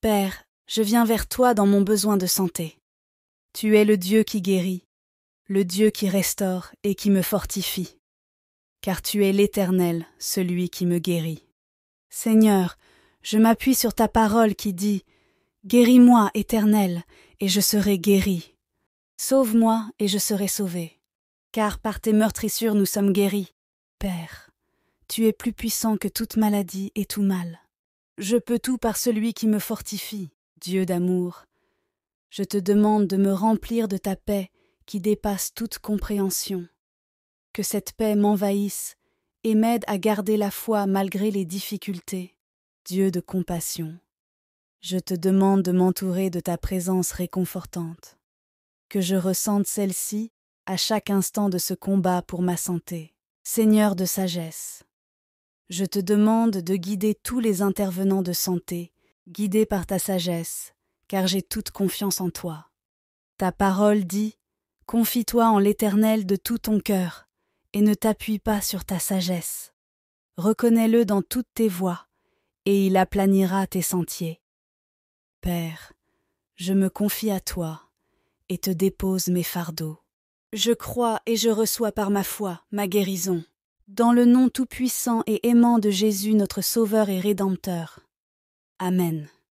Père, je viens vers toi dans mon besoin de santé. Tu es le Dieu qui guérit, le Dieu qui restaure et qui me fortifie. Car tu es l'Éternel, celui qui me guérit. Seigneur, je m'appuie sur ta parole qui dit Guéris-moi, Éternel, et je serai guéri. Sauve-moi, et je serai sauvé. Car par tes meurtrissures nous sommes guéris. Père, tu es plus puissant que toute maladie et tout mal. Je peux tout par celui qui me fortifie, Dieu d'amour. Je te demande de me remplir de ta paix qui dépasse toute compréhension. Que cette paix m'envahisse et m'aide à garder la foi malgré les difficultés, Dieu de compassion. Je te demande de m'entourer de ta présence réconfortante, que je ressente celle-ci à chaque instant de ce combat pour ma santé. Seigneur de sagesse, je te demande de guider tous les intervenants de santé, guidés par ta sagesse, car j'ai toute confiance en toi. Ta parole dit Confie-toi en l'Éternel de tout ton cœur, et ne t'appuie pas sur ta sagesse. Reconnais-le dans toutes tes voies, et il aplanira tes sentiers. Père, je me confie à toi, et te dépose mes fardeaux. Je crois et je reçois par ma foi ma guérison dans le nom tout-puissant et aimant de Jésus notre Sauveur et Rédempteur. Amen.